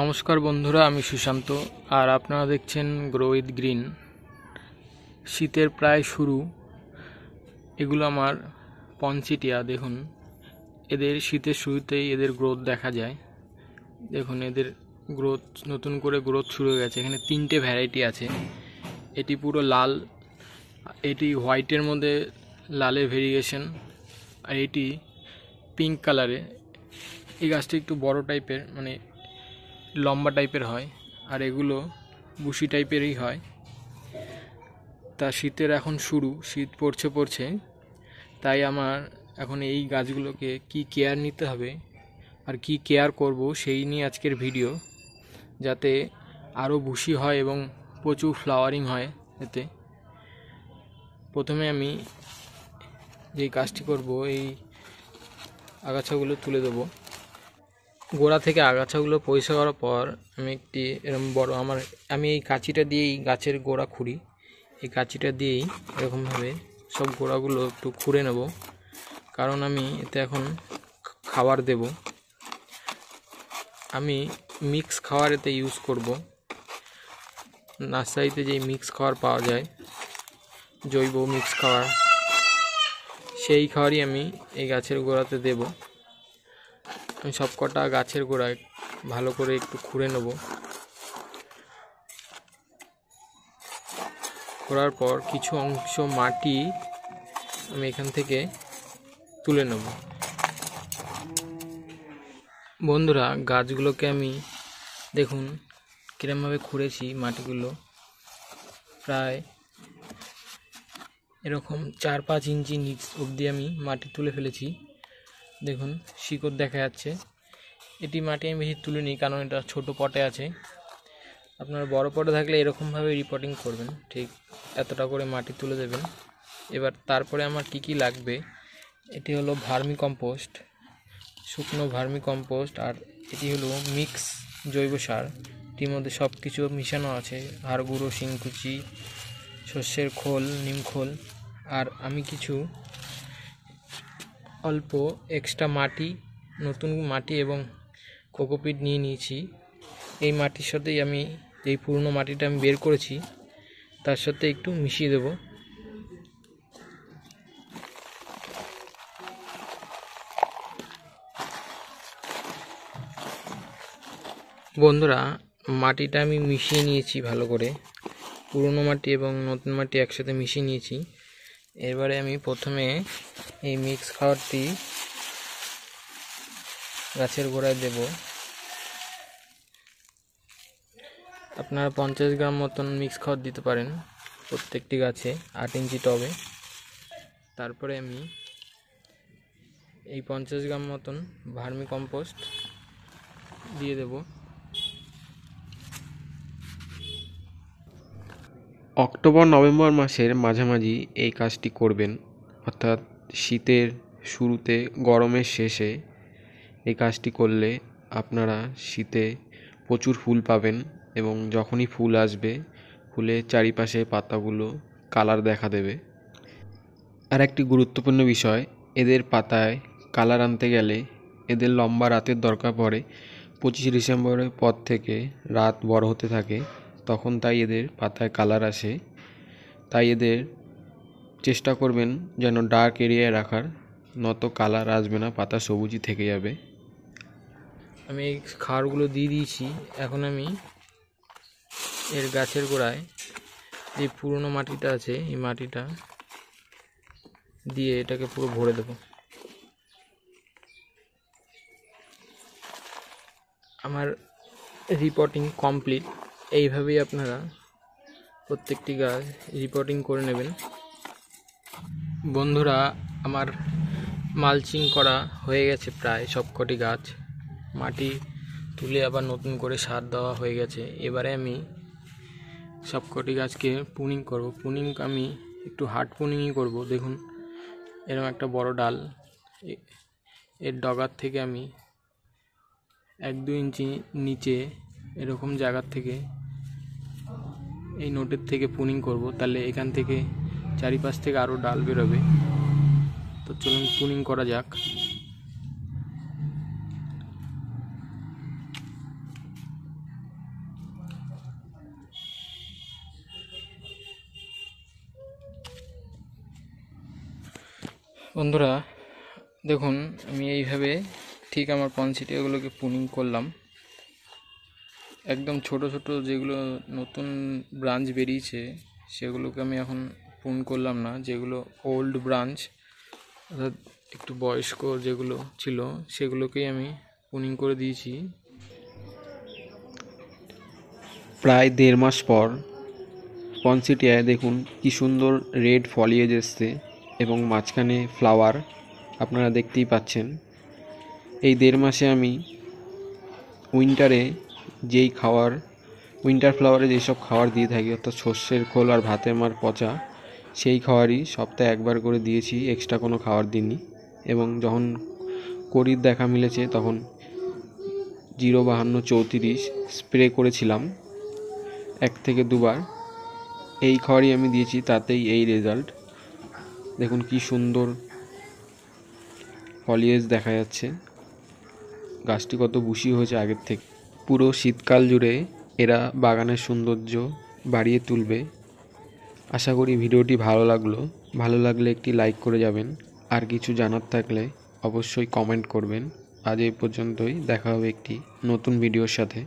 নমস্কার বন্ধুরা আমি সুশান্ত আর আপনারা দেখছেন গ্রো উইথ গ্রিন শীতের প্রায় শুরু এগুলো আমার পঞ্চিটিয়া দেখুন এদের শীতের শুরুতেই এদের গ্রোথ দেখা যায় দেখুন এদের গ্রোথ নতুন করে গ্রোথ শুরু হয়ে গেছে এখানে তিনটে ভ্যারাইটি আছে এটি পুরো লাল এটি হোয়াইটের মধ্যে লালের ভেরিয়েশন আর এটি পিঙ্ক কালারে এই গাছটি একটু বড় টাইপের মানে লম্বা টাইপের হয় আর এগুলো বুশি টাইপেরই হয় তা শীতের এখন শুরু শীত পড়ছে পড়ছে তাই আমার এখন এই গাছগুলোকে কি কেয়ার নিতে হবে আর কি কেয়ার করব সেই নিয়ে আজকের ভিডিও যাতে আরও বুশি হয় এবং প্রচুর ফ্লাওয়ারিং হয় এতে প্রথমে আমি যে কাজটি করব এই আগাছাগুলো তুলে দেবো গোড়া থেকে আগাছাগুলো পরিষ্কার করার পর আমি একটি এরকম বড় আমার আমি এই কাঁচিটা দিয়েই গাছের গোড়া খুঁড়ি এই কাঁচিটা দিয়েই এরকমভাবে সব গোড়াগুলো একটু খুঁড়ে নেব কারণ আমি এতে এখন খাবার দেব আমি মিক্স খাবার এতে ইউজ করব নার্সারিতে যেই মিক্স খাবার পাওয়া যায় জৈব মিক্স খাবার সেই খাবারই আমি এই গাছের গোড়াতে দেবো আমি সব কটা গাছের গোড়ায় ভালো করে একটু খুঁড়ে নেব খোঁড়ার পর কিছু অংশ মাটি আমি এখান থেকে তুলে নেব বন্ধুরা গাছগুলোকে আমি দেখুন কিরমভাবে খুঁড়েছি মাটিগুলো প্রায় এরকম চার পাঁচ ইঞ্চি নিচ অবধি আমি মাটি তুলে ফেলেছি দেখুন শিকড় দেখা যাচ্ছে এটি মাটি আমি বেশি তুলিনি নিই কারণ এটা ছোট পটে আছে আপনার বড় পটে থাকলে এরকমভাবে রিপোর্টিং করবেন ঠিক এতটা করে মাটি তুলে দেবেন এবার তারপরে আমার কি কি লাগবে এটি হলো ভার্মি কম্পোস্ট শুকনো ভার্মি কম্পোস্ট আর এটি হলো মিক্স জৈব সার এটির মধ্যে সব কিছু মিশানো আছে হাড় গুঁড়ো শিংকুচি শস্যের খোল নিমখোল আর আমি কিছু অল্প এক্সট্রা মাটি নতুন মাটি এবং কোকোপিট নিয়ে নিয়েছি এই মাটির সাথেই আমি এই পুরনো মাটিটা আমি বের করেছি তার সাথে একটু মিশিয়ে দেব বন্ধুরা মাটিটা আমি মিশিয়ে নিয়েছি ভালো করে পুরনো মাটি এবং নতুন মাটি একসাথে মিশিয়ে নিয়েছি এবারে আমি প্রথমে এই মিক্স খাবারটি গাছের গোড়ায় দেব আপনারা পঞ্চাশ গ্রাম মতন মিক্স খাবার দিতে পারেন প্রত্যেকটি গাছে আট ইঞ্চি টবে তারপরে আমি এই পঞ্চাশ গ্রাম মতন ভার্মি কম্পোস্ট দিয়ে দেব অক্টোবর নভেম্বর মাসের মাঝামাঝি এই কাজটি করবেন অর্থাৎ শীতের শুরুতে গরমের শেষে এই কাজটি করলে আপনারা শীতে প্রচুর ফুল পাবেন এবং যখনই ফুল আসবে ফুলের চারিপাশে পাতাগুলো কালার দেখা দেবে আর একটি গুরুত্বপূর্ণ বিষয় এদের পাতায় কালার আনতে গেলে এদের লম্বা রাতের দরকার পড়ে পঁচিশে ডিসেম্বরের পর থেকে রাত বড় হতে থাকে তখন তাই এদের পাতায় কালার আসে তাই এদের চেষ্টা করবেন যেন ডার্ক এরিয়ায় রাখার নত কালার আসবে না পাতা সবুজই থেকে যাবে আমি এই খাড়গুলো দিয়ে দিয়েছি এখন আমি এর গাছের গোড়ায় যে পুরনো মাটিটা আছে এই মাটিটা দিয়ে এটাকে পুরো ভরে দেব আমার রিপোর্টিং কমপ্লিট এইভাবেই আপনারা প্রত্যেকটি গাছ রিপোর্টিং করে নেবেন বন্ধুরা আমার মালচিং করা হয়ে গেছে প্রায় সবকটি গাছ মাটি তুলে আবার নতুন করে সার দেওয়া হয়ে গেছে এবারে আমি সবকটি গাছকে পুনিং করব পুনিং আমি একটু হার্ড পুনিংই করব দেখুন এরকম একটা বড় ডাল এর ডগার থেকে আমি এক দু ইঞ্চি নিচে এরকম জায়গার থেকে এই নোটের থেকে পুনিং করব তাহলে এখান থেকে চারিপাশ থেকে আরও ডাল বেরোবে তো চলুন টুনিং করা যাক বন্ধুরা দেখুন আমি এইভাবে ঠিক আমার পঞ্চিটিয়াগুলোকে পুনিং করলাম একদম ছোট ছোট যেগুলো নতুন ব্রাঞ্চ বেরিয়েছে সেগুলোকে আমি এখন ফোন করলাম না যেগুলো ওল্ড ব্রাঞ্চ অর্থাৎ একটু বয়স্ক যেগুলো ছিল সেগুলোকেই আমি পুনিং করে দিয়েছি প্রায় দেড় মাস পর পনসিটিয়ায় দেখুন কি সুন্দর রেড ফলিয়েজ এসছে এবং মাঝখানে ফ্লাওয়ার আপনারা দেখতেই পাচ্ছেন এই দেড় মাসে আমি উইন্টারে যেই খাওয়ার উইন্টার ফ্লাওয়ারে যেসব খাবার দিয়ে থাকি অর্থাৎ শস্যের খোল আর ভাতের মার পচা সেই খাওয়ারই সপ্তাহে একবার করে দিয়েছি এক্সট্রা কোনো খাওয়ার দিনই এবং যখন করির দেখা মিলেছে তখন জিরো বাহান্ন চৌত্রিশ স্প্রে করেছিলাম এক থেকে দুবার এই খাওয়ারই আমি দিয়েছি তাতেই এই রেজাল্ট দেখুন কি সুন্দর ফলিয়েজ দেখা যাচ্ছে গাছটি কত বুশি হয়েছে আগের থেকে পুরো শীতকাল জুড়ে এরা বাগানের সৌন্দর্য বাড়িয়ে তুলবে আশা করি ভিডিওটি ভালো লাগলো ভালো লাগলে একটি লাইক করে যাবেন আর কিছু জানার থাকলে অবশ্যই কমেন্ট করবেন আজ এই পর্যন্তই দেখা হবে একটি নতুন ভিডিওর সাথে